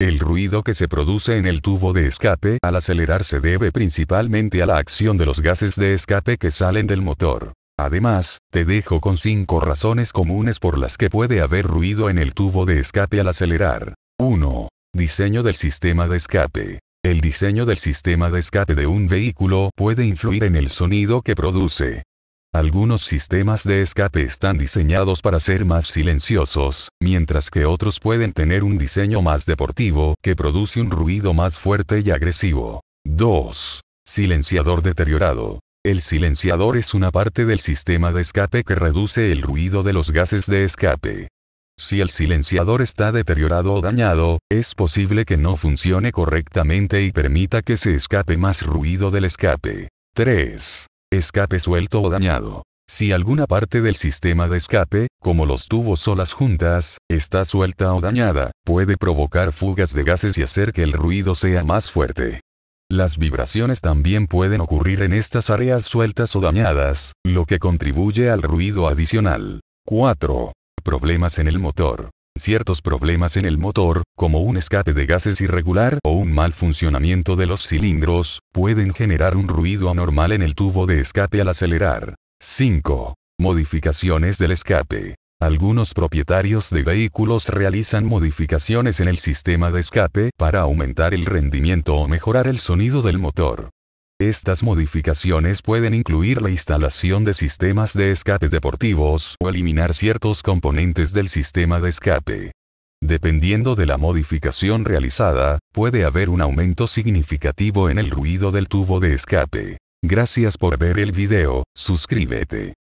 El ruido que se produce en el tubo de escape al acelerar se debe principalmente a la acción de los gases de escape que salen del motor. Además, te dejo con 5 razones comunes por las que puede haber ruido en el tubo de escape al acelerar. 1. Diseño del sistema de escape. El diseño del sistema de escape de un vehículo puede influir en el sonido que produce. Algunos sistemas de escape están diseñados para ser más silenciosos, mientras que otros pueden tener un diseño más deportivo que produce un ruido más fuerte y agresivo. 2. Silenciador deteriorado. El silenciador es una parte del sistema de escape que reduce el ruido de los gases de escape. Si el silenciador está deteriorado o dañado, es posible que no funcione correctamente y permita que se escape más ruido del escape. 3. Escape suelto o dañado. Si alguna parte del sistema de escape, como los tubos o las juntas, está suelta o dañada, puede provocar fugas de gases y hacer que el ruido sea más fuerte. Las vibraciones también pueden ocurrir en estas áreas sueltas o dañadas, lo que contribuye al ruido adicional. 4. Problemas en el motor ciertos problemas en el motor, como un escape de gases irregular o un mal funcionamiento de los cilindros, pueden generar un ruido anormal en el tubo de escape al acelerar. 5. Modificaciones del escape. Algunos propietarios de vehículos realizan modificaciones en el sistema de escape para aumentar el rendimiento o mejorar el sonido del motor. Estas modificaciones pueden incluir la instalación de sistemas de escape deportivos o eliminar ciertos componentes del sistema de escape. Dependiendo de la modificación realizada, puede haber un aumento significativo en el ruido del tubo de escape. Gracias por ver el video, suscríbete.